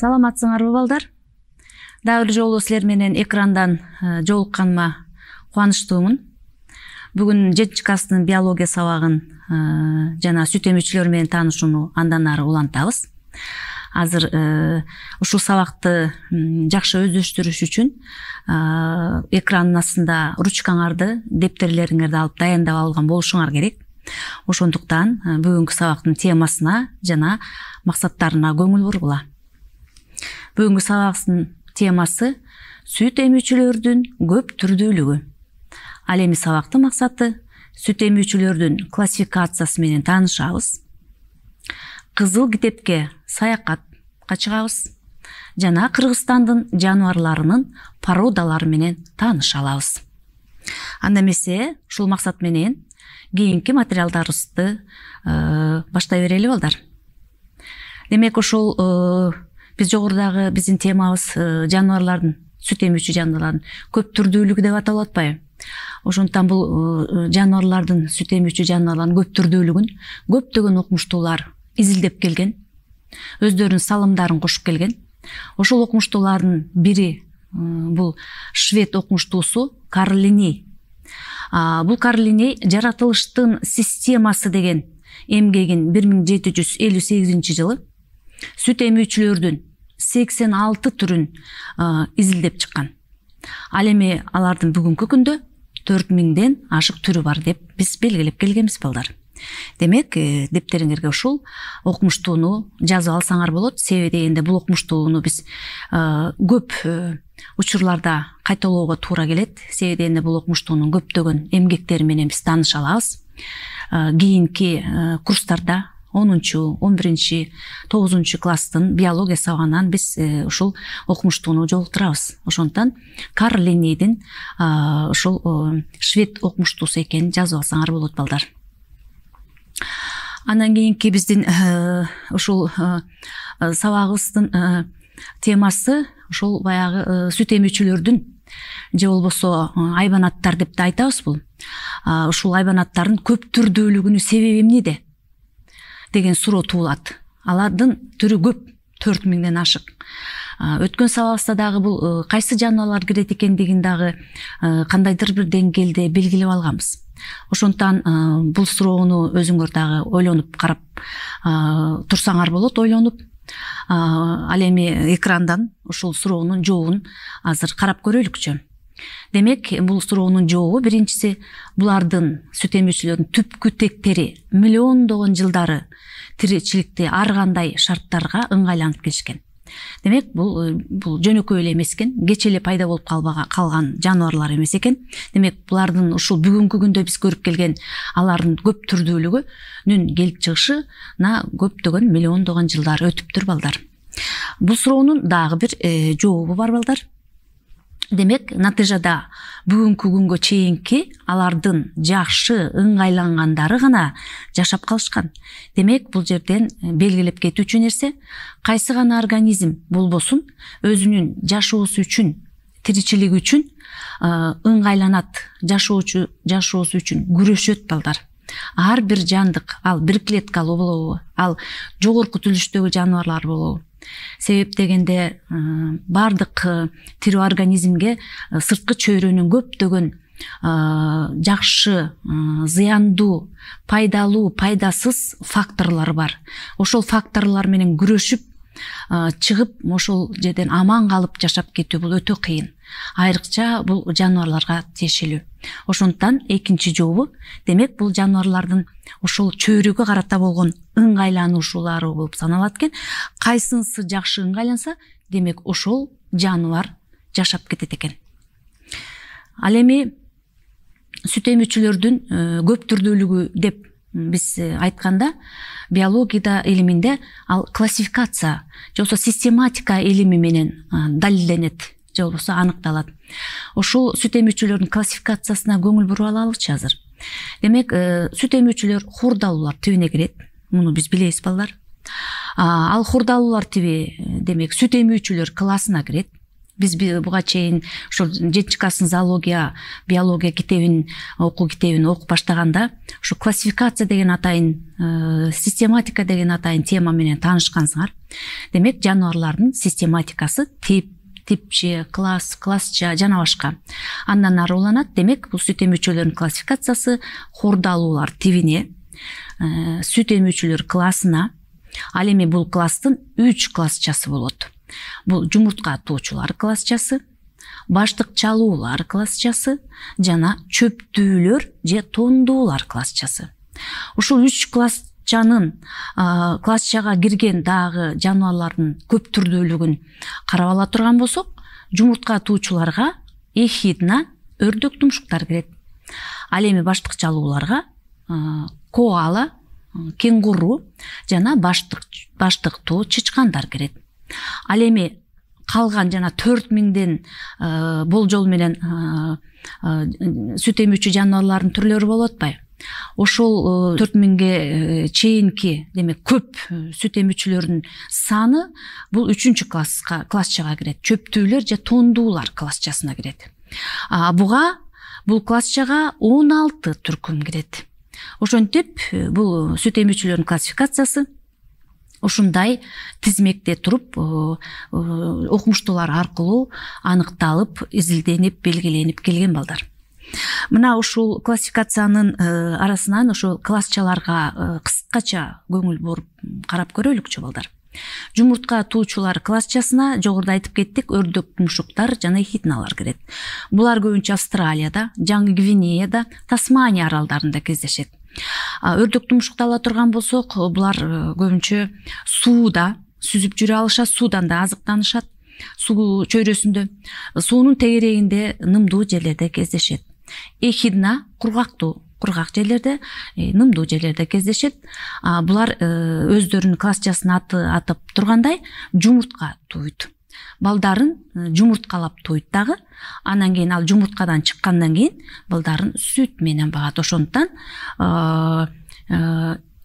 саламатсыңарбы балдар дагы бир жолу силер менен экрандан э, жолукканыма кубанычтуумун бүгүн жетинчи класстын биология сабагын э, жана сүт эмүүчүлөр менен таанышууну андан ары улантабыз азыр ушул э, сабакты жакшы өздөштүрүш үчүн экрандын астында ручкаңарды дептерлериңерди алып даяндап алган болушуңар керек ошондуктан бүгүнкү сабактын темасына жана максаттарына көңүл бургула бүгүнкү сабагыбыздын темасы сүт эмүүчүлөрдүн көп түрдүүлүгү ал эми сабактын максаты сүт эмүүчүлөрдүн классификациясы менен таанышабыз кызыл китепке саякатка чыгабыз жана кыргызстандын жаныбарларынын породалары менен тааныша алабыз анда эмесе ушул максат менен кийинки материалдарыбызды э, баштай берели балдар демек ошол э, биз жогорудагы биздин темабыз э, жаныбарлардын сүт эмүүчү жаныбарлардын көп түрдүүлүгү деп аталып атпайбы ошондуктан бул э, жаныбарлардын сүт эмүүчү жаныбарлардын көп түрдүүлүгүн көптөгөн окумуштуулар изилдеп келген өздөрүнүн салымдарын кошуп келген ошол окумуштуулардын бири э, бул швед окумуштуусу карл линей бул карл линей жаратылыштын системасы деген эмгегин бир миң жети жүз элүү сегизинчи жылы сүт эмүүчүлөрдүн 86 алты түрін ә, изилдеп чыккан ал эми алардын бүгүнкү күндө төрт миңден ашык түрү бар деп биз белгилеп келгенбиз балдар демек ә, дептериңерге ушул окумуштууну жазып алсаңар болот себеби дегенде бул окумуштууну биз көп э, учурларда кайталоого туура келет себеби дегенде бул окумуштуунун көптөгөн эмгектери менен биз тааныша алабыз кийинки э, курстарда онунчу он биринчи тогузунчу класстын биология сабагынан биз э, ушул окумуштууну жолуктурабыз ошондуктан карл линейдин ушул швед окумуштуусу экенин жазып алсаңар болот балдар андан кийинки биздин э, ушул э, сабагыбыздын темасы ушул баягы сүт эмүүчүлөрдүн же болбосо айбанаттар деп да айтабыз бул ушул айбанаттардын көп түрдүүлүгүнүн себеби эмнеде деген суроо туулат алардын түрү көп төрт миңден ашык өткөн сабагыбызда дагы бул э, кайсы жаныбарлар кирет экендигин дагы э, кандайдыр бир деңгээлде белгилеп алганбыз ошондуктан э, бул суроону өзүңөр дагы ойлонуп карап турсаңар болот ойлонуп ал эми экрандан ушул суроонун жообун азыр карап көрөлүкчү демек бул суроонун жообу биринчиси булардын сүт эмүүчүлөрдүн түпкү тектери миллиондогон жылдары тиричиликти ар кандай шарттарга ыңгайлантып келишкен демек бул э, бул жөнөкөй эле эмес экен кече эле пайда болуп калган жаныбарлар эмес экен демек булардын ушул бүгүнкү күндө биз көрүп келген алардын көп түрдүүлүгүнүн келип чыгышымына көптөгөн миллиондогон жылдар өтүптүр балдар бул суроонун дагы бир э, жообу бар балдар демек натыйжада бүгүнкү күнгө чейинки алардын жакшы ыңгайлангандары гана жашап калышкан демек бул жерден э, белгилеп кетүүчү нерсе кайсы гана организм болбосун өзүнүн жашоосу үчүн тиричилиги үчүн э, ыңгайланат жашоосу үчүн күрөшөт балдар ар бир жандык ал бир клеткалуу болобу ал жогорку түзүлүштөгү жаныбарлар болобу себеп дегенде э, баардык э, тирүү организмге э, сырткы чөйрөнүн көптөгөн жакшы зыяндуу пайдалуу пайдасыз факторлор бар ошол факторлор менен күрөшүп чыгып ошол жерден аман калып жашап кетүү бул өтө кыйын айрыкча бул жаныбарларга тиешелүү ошондуктан экинчи жообу демек бул жаныбарлардын ошол чөйрөгө карата болгон ыңгайланушуулары болуп саналат экен кайсынысы жакшы ыңгайланса демек ошол жаныбар жашап кетет экен ал эми сүт эмүүчүлөрдүн э, көп түрдүүлүгү деп біз э, айтқанда биологияда илиминде ал классификация же болбосо систематика илими менен далилденет же болбосо аныкталат ошол сүт эмүүчүлөрдүн классификациясына көңүл буруп алалычы азыр демек э, сүт эмүүчүлөр хурдалуулар тибине кирет муну биз билебиз балдар ал хурдалуулар тиби э, демек сүт эмүүчүлөр классына кирет биз буга чейин ушул жетинчи класстын зоология биология китебин окуу китебин окуп баштаганда ушу классификация деген атайын э, систематика деген атайын тема менен таанышкансыңар демек жаныбарлардын систематикасы тип типче класс классча жана башка андан ары уланат демек бул сүт эмүүчүлөрдүн классификациясы хордалуулар тибине э, сүт эмүүчүлөр классына ал эми бул класстын үч классчасы болот бул жумуртка атуучулар классчасы баштык чалуулар классчасы жана чөптүүлөр же тондуулар классчасы ушул үч классчанын классчага кирген дагы жаныбарлардын көп түрдүүлүгүн карап ала турган болсок жумуртка атуучуларга эхидна өрдөк тумшуктар кирет ал эми баштык чалууларга коала кеңкуру жана баштык баштыктуу чычкандар кирет ал эми калган жана төрт миңден э, болжол менен э, э, сүт эмүүчү жаныбарлардын түрлөрү болуп атпайбы ошол төрт миңге чейинки демек көп сүт эмүүчүлөрдүн саны бул үчүнчү класска классчага кирет чөптүүлөр жан тондуулар классчасына кирет а буга бул классчага он алты түркүм кирет ошентип бул сүт эмүүчүлөрдүн классификациясы ушундай тизмекте туруп э, э, окумуштуулар аркылуу аныкталып изилденип белгиленип келген балдар мына ушул классификациянын э, арасынан ушул классчаларга кыскача көңүл буруп карап көрөлүкчү балдар жумуртка туучулар классчасына жогоруда айтып кеттик өрдөк мумшуктар жана эхитналар кирет булар көбүнчө австралияда жаңы гвинеяда тасмания аралдарында кездешет өрдөк тумшукту ала турган болсок э, булар э, көбүнчө сууда сүзүп жүрө алышат суудан да азыктанышат суу чөйрөсүндө суунун тегерегинде нымдуу жерлерде кездешет эхидна кургактуу кургак жерлерде э, нымдуу жерлерде кездешет булар өздөрүнүн классчасын аты атап тургандай жумуртка тууйт балдарын жумурткалап туйт дагы анан кийин ал жумурткадан чыккандан кийин балдарын сүт менен багат ошондуктан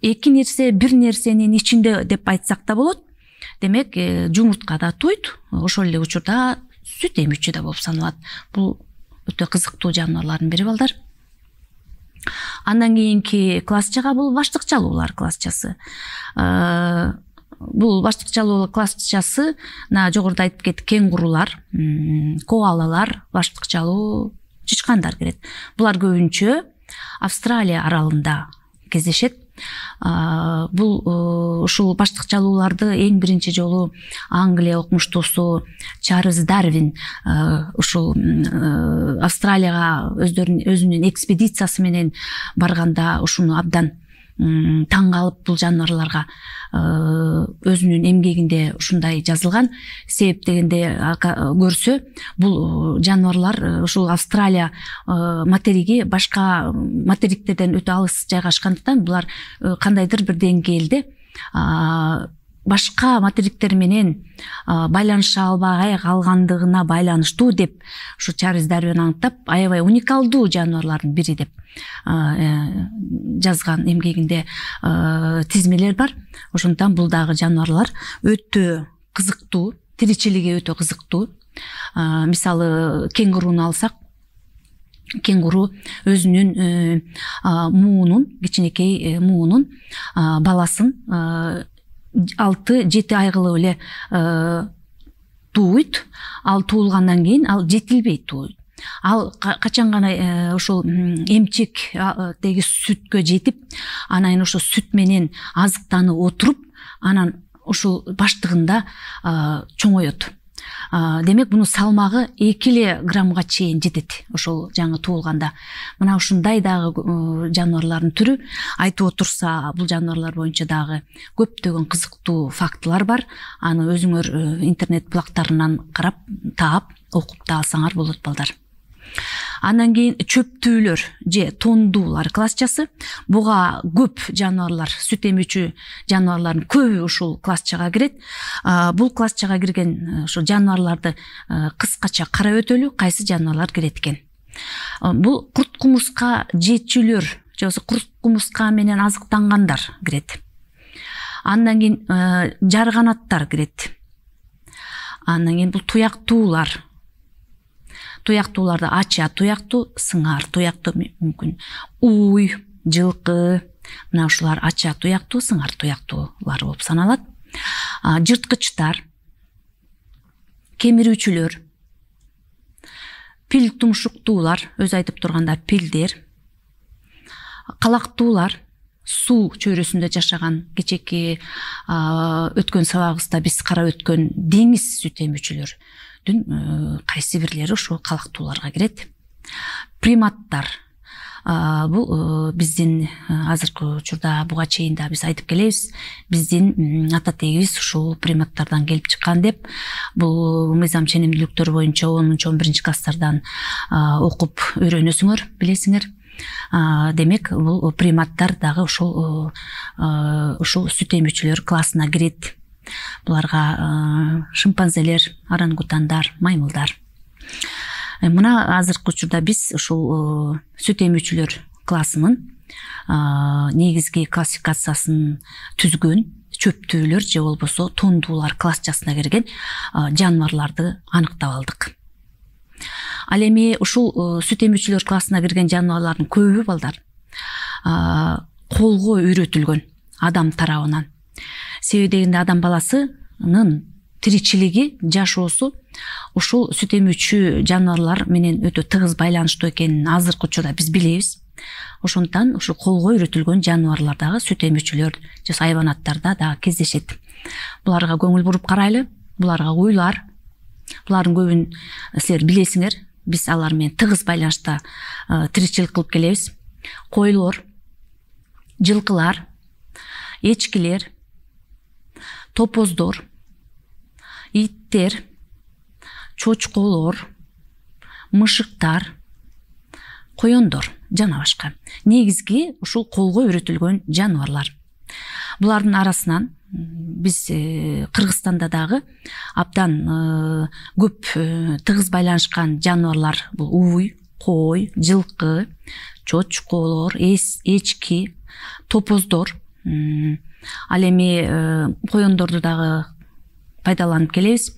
эки нерсе бир нерсенин ичинде деп айтсак да болот демек э, жумуртка да туйт ошол эле учурда сүт эмүүчү да болуп саналат бул өтө кызыктуу жаныбарлардын бири балдар андан кийинки классчага бул баштыкчалуулар классчасы бул баштыкчалуул классчасы мына жогоруда айтып кеттик кенгурулар куруулар коалалар баштыкчалуу чычкандар кирет булар көбүнчө австралия аралында кездешет бул э, ушул баштыкчалууларды эң биринчи жолу англия окумуштуусу чарльз дарвин э, ушул э, австралияга өздөрүнүн өзүнүн экспедициясы менен барганда ушуну абдан таң калып бул жаныбарларга э, өзүнүн эмгегинде ушундай жазылган себеп дегенде көрсө бул э, жаныбарлар э, ушул австралия материги башка материктерден өтө алыс жайгашкандыктан булар кандайдыр бир деңгээлде башка материктер менен байланыша албай калгандыгына байланыштуу деп ушу чарльз дарвин аныктап аябай уникалдуу жаныбарлардын бири деп э, жазган эмгегинде тизмелер бар ошондуктан бул дагы жаныбарлар өтө кызыктуу тиричилиги өтө кызыктуу мисалы кенгуруну алсак кенгуру өзүнүн э, муунун кичинекей э, муунун баласын алты жети ай кылып эле э, тууйт ал туулгандан кийин ал жетилбейт тууй ал качан гана э, ошол эмчектеги э, сүткө жетип анан кийин ошол сүт менен азыктанып отуруп анан ушул баштыгында чоңоет демек бунун салмагы эки эле граммга чейин жетет ошол жаңы туулганда мына ушундай дагы э, жаныбарлардын түрү айтып отурса бул жаныбарлар боюнча дагы көптөгөн кызыктуу фактылар бар аны өзүңөр э, интернет булактарынан карап таап окуп да алсаңар болот балдар андан кийин чөптүүлөр же тондуулар классчасы буга көп жаныбарлар сүт эмүүчү жаныбарлардын көбү ушул классчага кирет бул классчага кирген ушул э, жаныбарларды э, кыскача карап өтөлү кайсы жаныбарлар кирет экен э, бул курт кумурска жечүүлөр же болбосо курт кумурска менен азыктангандар кирет андан кийин жарганаттар кирет андан кийин бул туяктуулар туяктууларды ача туяктуу сыңар туяктуу мүмкүн уй жылкы мына ушулар ача туяктуу сыңар туяктуулар болуп саналат жырткычтар кемирүүчүлөр пил тумшуктуулар өзү айтып тургандай пилдер калактуулар суу чөйрөсүндө жашаган кечэки өткөн сабагыбызда биз карап өткөн деңиз сүт эмүүчүлөрдүн э, кайсы бирлери ушул калактууларга кирет приматтар бул э, биздин э, азыркы учурда буга чейин да биз айтып келебиз биздин ата тегибиз ушул приматтардан келип чыккан деп бул мыйзам ченемдүүлүктөр боюнча онунчу он биринчи класстардан окуп үйрөнөсүңөр билесиңер демек бул приматтар дагы ушул э, э, ушул сүт эмүүчүлөр классына кирет буларга э, шимпанзелер орангутандар маймылдар мына азыркы учурда биз ушул сүт эмүүчүлөр классынын негизги классификациясын түзгөн чөптүүлөр же болбосо тундуулар классчасына кирген жаныбарларды аныктап алдык ал эми ушул э, сүт эмүүчүлөр классына кирген жаныбарлардын көбү балдар колго үйрөтүлгөн адам тарабынан себеби дегенде адам баласынын тиричилиги жашоосу ушул сүт эмүүчү жаныбарлар менен өтө тыгыз байланыштуу экенин азыркы учурда биз билебиз ошондуктан ушу колго үйрөтүлгөн жаныбарлар дагы сүт эмүүчүлөр же айбанаттарда дагы кездешет буларга көңүл буруп карайлы буларга уйлар булардын көбүн силер билесиңер биз алар менен тыгыз байланышта э, тиричилик кылып келебиз койлор жылкылар эчкилер топоздор иттер чочколор мышыктар коендор жана башка негизги ушул колго үйрөтүлгөн жаныбарлар булардын арасынан биз э, кыргызстанда дагы абдан э, көп э, тыгыз байланышкан жаныбарлар бул уй кой жылкы чочколор эчки топоздор ал эми коендорду дагы пайдаланып келебиз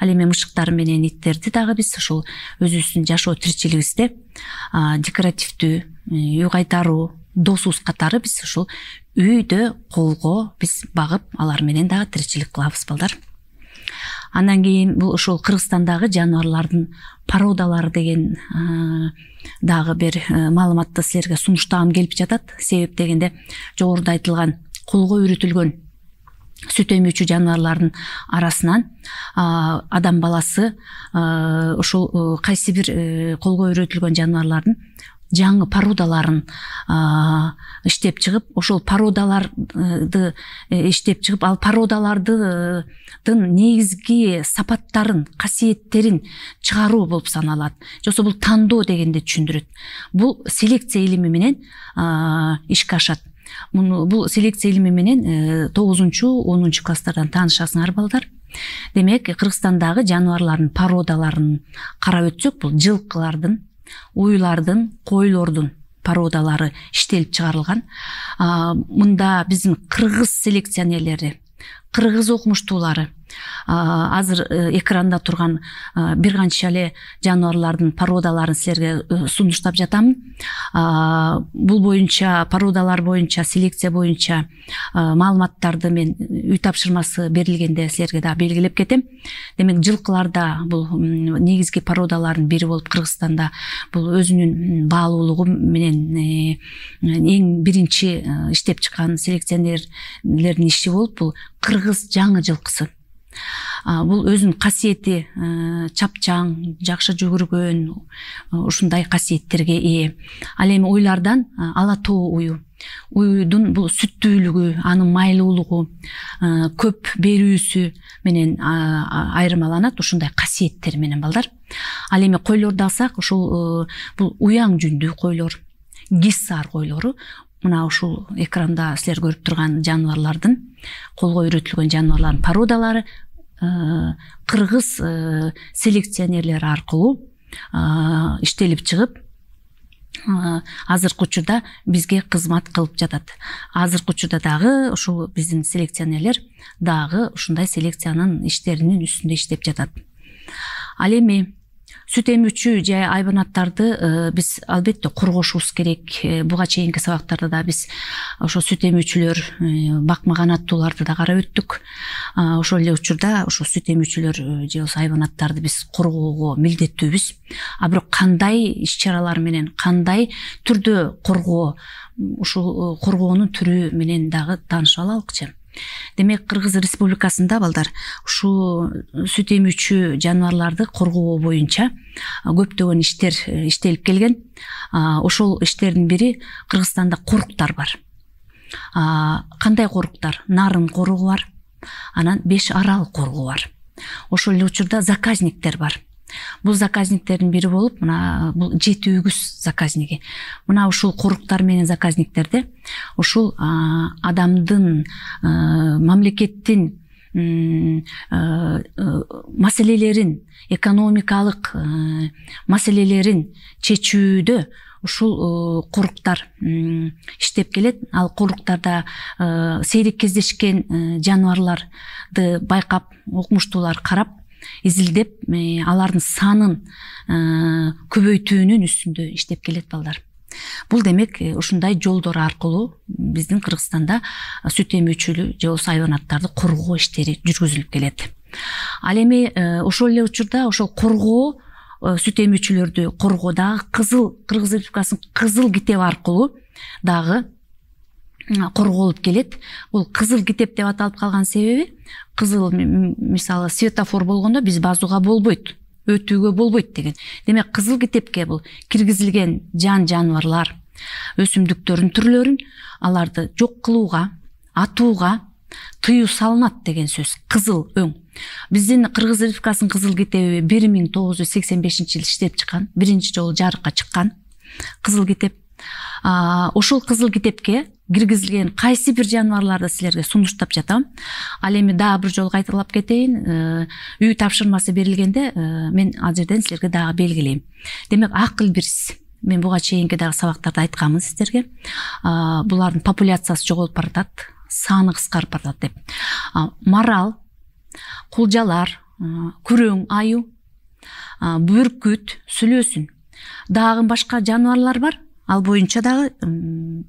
ал эми мышыктар менен иттерди дагы биз ушул өзүбүздүн жашоо тиричилигибизде декоративдүү үй кайтаруу досубуз катары биз ушул үйдө колго биз багып алар менен дагы тиричилик кылабыз балдар андан кийин бул ушул кыргызстандагы жаныбарлардын породалары деген дагы бир маалыматты силерге сунуштагым келип жатат себеп дегенде жогоруда айтылган колго үйрөтүлгөн сүт эмүүчү жаныбарлардын арасынан адам баласы ошул кайсы бир э, колго үйрөтүлгөн жаныбарлардын жаңы породаларын иштеп чыгып ошол породаларды э, иштеп чыгып ал породалардыдын негизги сапаттарын касиеттерин чыгаруу болуп саналат же болбосо бул тандоо дегенди түшүндүрөт бул селекция илими менен ишке ашат бул селекция илими менен э, тогузунчу онунчу класстардан таанышасыңар балдар демек кыргызстандагы жаныбарлардын породаларын карап өтсөк бул жылкылардын уйлардын койлордун породалары иштелип чыгарылган мында биздин кыргыз селекционерлери кыргыз окумуштуулары азыр э, экранда турган э, бир канча эле жаныбарлардын породаларын силерге э, сунуштап жатам бул боюнча породалар боюнча селекция боюнча маалыматтарды мен үй тапшырмасы берилгенде силерге дагы белгилеп кетем демек жылкыларда бул негизги породалардын бири болуп кыргызстанда бул өзүнүн баалуулугу менен эң биринчи иштеп чыккан селекционерлердин иши болуп бул кыргыз жаңы жылкысы бул өзүнүн касиети э, чапчаң жакшы жүгүргөн э, ушундай касиеттерге ээ ал эми уйлардан э, ала тоо ую уйдун бул сүттүүлүгү анын майлуулугу көп берүүсү менен айырмаланат ушундай касиеттери менен балдар ал эми койлорду алсак ушул бул уяң жүндүү койлор гиссаар койлору мына ушул экранда силер көрүп турган жаныбарлардын колго үйрөтүлгөн жаныбарлардын породалары э, кыргыз э, селекционерлери аркылуу э, иштелип чыгып азыркы учурда бизге кызмат кылып жатат азыркы учурда дагы ушул биздин селекционерлер дагы ушундай селекциянын иштеринин үстүндө иштеп жатат ал эми сүт эмүүчү же айбанаттарды э, биз албетте коргошубуз керек э, буга чейинки сабактарда да биз ошо сүт эмүүчүлөр э, бакма канаттууларды даг карап өттүк ошол эле учурда ошу сүт эмүүчүлөр же болбосо айбанаттарды биз коргоого милдеттүүбүз а бирок кандай иш чаралар менен кандай түрдө коргоо ушул коргоонун түрү менен дагы таанышып алалыкчы демек кыргыз республикасында балдар ушу э, сүт эмүүчү жаныбарларды коргоо боюнча көптөгөн иштер э, иштелип келген ошол иштердин бири кыргызстанда коруктар бар кандай коруктар нарын коругу бар анан беш арал коругу бар ошол эле учурда заказниктер бар бул заказниктердин бири болуп мына бул жети өгүз заказниги мына ушул коруктар менен заказниктерде ушул адамдын мамлекеттин маселелерин экономикалык маселелерин чечүүдө ушул коруктар иштеп келет ал коруктарда сейрек кездешкен э, жаныбарларды байкап окумуштуулар карап изилдеп э, алардын санын э, көбөйтүүнүн үстүндө иштеп келет балдар бул демек э, ушундай жолдор аркылуу биздин кыргызстанда сүт эмүүчүлүк же болбосо айбанаттарды коргоо иштери жүргүзүлүп келет ал эми ошол эле учурда ошол коргоо сүт эмүүчүлөрдү коргоо дагы кызыл кыргыз республикасынын кызыл китеби аркылуу дагы корголуп келет бул кызыл китеп деп аталып калган себеби қызыл мысалы светофор болгондо биз басууга болбойт өтүүгө болбойт деген демек кызыл китепке бул киргизилген жан жаныбарлар өсүмдүктөрдүн түрлөрүн аларды жок кылууга атууга тыюу салынат деген сөз кызыл өң биздин кыргыз республикасынын кызыл китеби бир миң тогуз жүз сексен бешинчи жылы иштеп чыккан биринчи жолу жарыкка чыккан кызыл китеп ушул кызыл китепке киргизилген кайсы бир жаныбарларды силерге сунуштап жатам ал эми дагы бир жолу кайталап кетейин э, үй тапшырмасы берилгенде э, мен ал жерден силерге дагы белгилейм демек ак илбирс мен буга чейинки дагы сабактарда айтканмын сиздерге булардын популяциясы жоголуп баратат саны кыскарып баратат деп марал кулжалар э, күрөң аюу бүркүт сүлөсүн дагы башка жаныбарлар бар ал боюнча дагы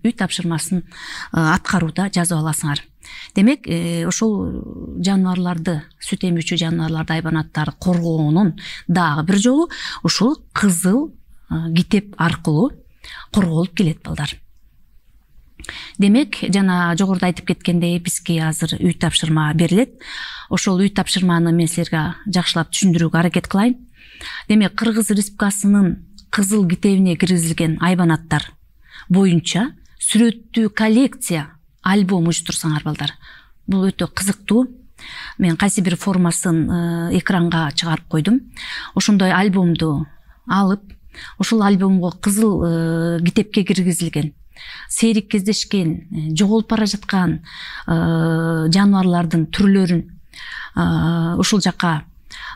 үй тапшырмасын э, аткарууда жазып аласыңар демек э, ошул жаныбарларды сүт эмүүчү жаныбарларды айбанаттарды коргоонун дагы бир жолу ушул кызыл э, китеп аркылуу корголуп келет балдар демек жана жогоруда айтып кеткендей бизге азыр үй тапшырма берилет ошол үй тапшырманы мен силерге жакшылап түшүндүрүүгө аракет кылайын демек кыргыз республикасынын кызыл китебине киргизилген айбанаттар боюнча сүрөттүү коллекция альбом уюштурсаңар балдар бул өтө кызыктуу мен кайсы бир формасын э, экранга чыгарып койдум ошондой альбомду алып ошол альбомго кызыл э, китепке киргизилген сейрек кездешкен э, жоголуп бара жаткан жаныбарлардын түрлөрүн ушул жака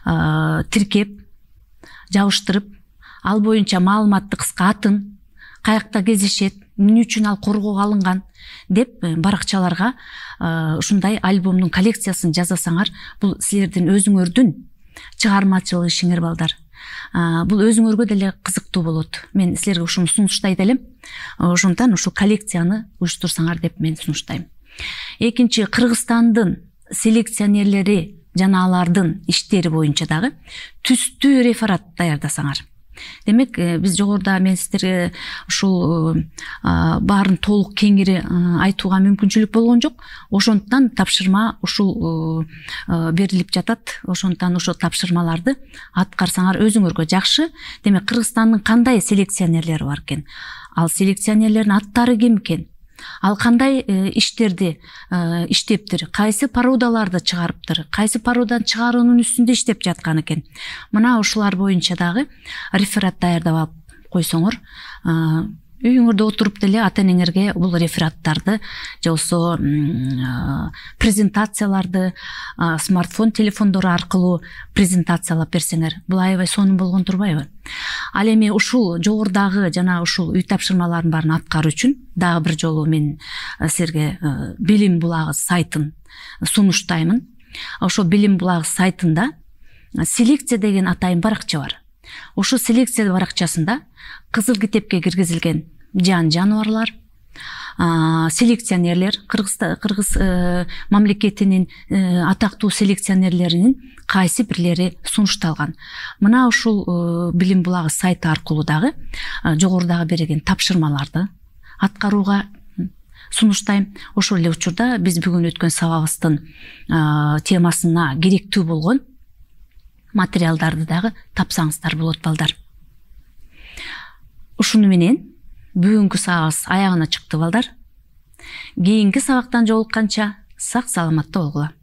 тиркеп жабыштырып ал боюнча маалыматты кыска атын каякта кездешет эмне үчүн ал коргоого алынган деп э, баракчаларга э, ушундай альбомдун коллекциясын жасасаңар бул силердин өзүңөрдүн чыгармачылык ишиңер балдар э, бул өзүңөргө деле кызыктуу болот мен силерге ушуну сунуштайт элем ошондуктан ушул коллекцияны уюштурсаңар деп мен сунуштайм экинчи кыргызстандын селекционерлери жана алардын иштери боюнча дагы түстүү рефорат даярдасаңар демек э, биз жогоруда мен сиздерге ушул э, баарын толук кеңири э, айтууга мүмкүнчүлүк болгон жок ошондуктан тапшырма ушул берилип жатат ошондуктан ошол тапшырмаларды аткарсаңар өзүңөргө жакшы демек кыргызстандын кандай селекционерлери бар экен ал селекционерлердин аттары ким экен ал кандай э, иштерди э, иштептир кайсы породаларды чыгарыптыр кайсы породаны чыгаруунун үстүндө иштеп жаткан экен мына ушулар боюнча дагы реферат даярдап алып койсоңор э, үйүңөрдө отуруп деле ата энеңерге бул рефераттарды же болбосо презентацияларды смартфон телефондору аркылуу презентациялап берсеңер бул аябай сонун болгон турбайбы ал эми ушул жогорудагы жана ушул үй тапшырмаларынын баарын аткаруу үчүн дагы бир жолу мен силерге билим булагы сайтын сунуштаймын ошол билим булагы сайтында селекция деген атайын баракча бар ушу селекция баракчасында кызыл китепке киргизилген жан жаныбарлар селекционерлер кыргыз э, мамлекетинин э, атактуу селекционерлеринин кайсы бирлери сунушталган мына ушул э, билим булагы сайты аркылуу дагы жогорудагы бериген тапшырмаларды аткарууга сунуштайм ошол эле учурда биз бүгүн өткөн сабагыбыздын темасына керектүү болгон материалдарды дағы тапсаңыздар болот балдар ушуну менен бүгүнкү сабагыбыз аягына чыкты балдар кийинки сабактан жолукканча сак саламатта болгула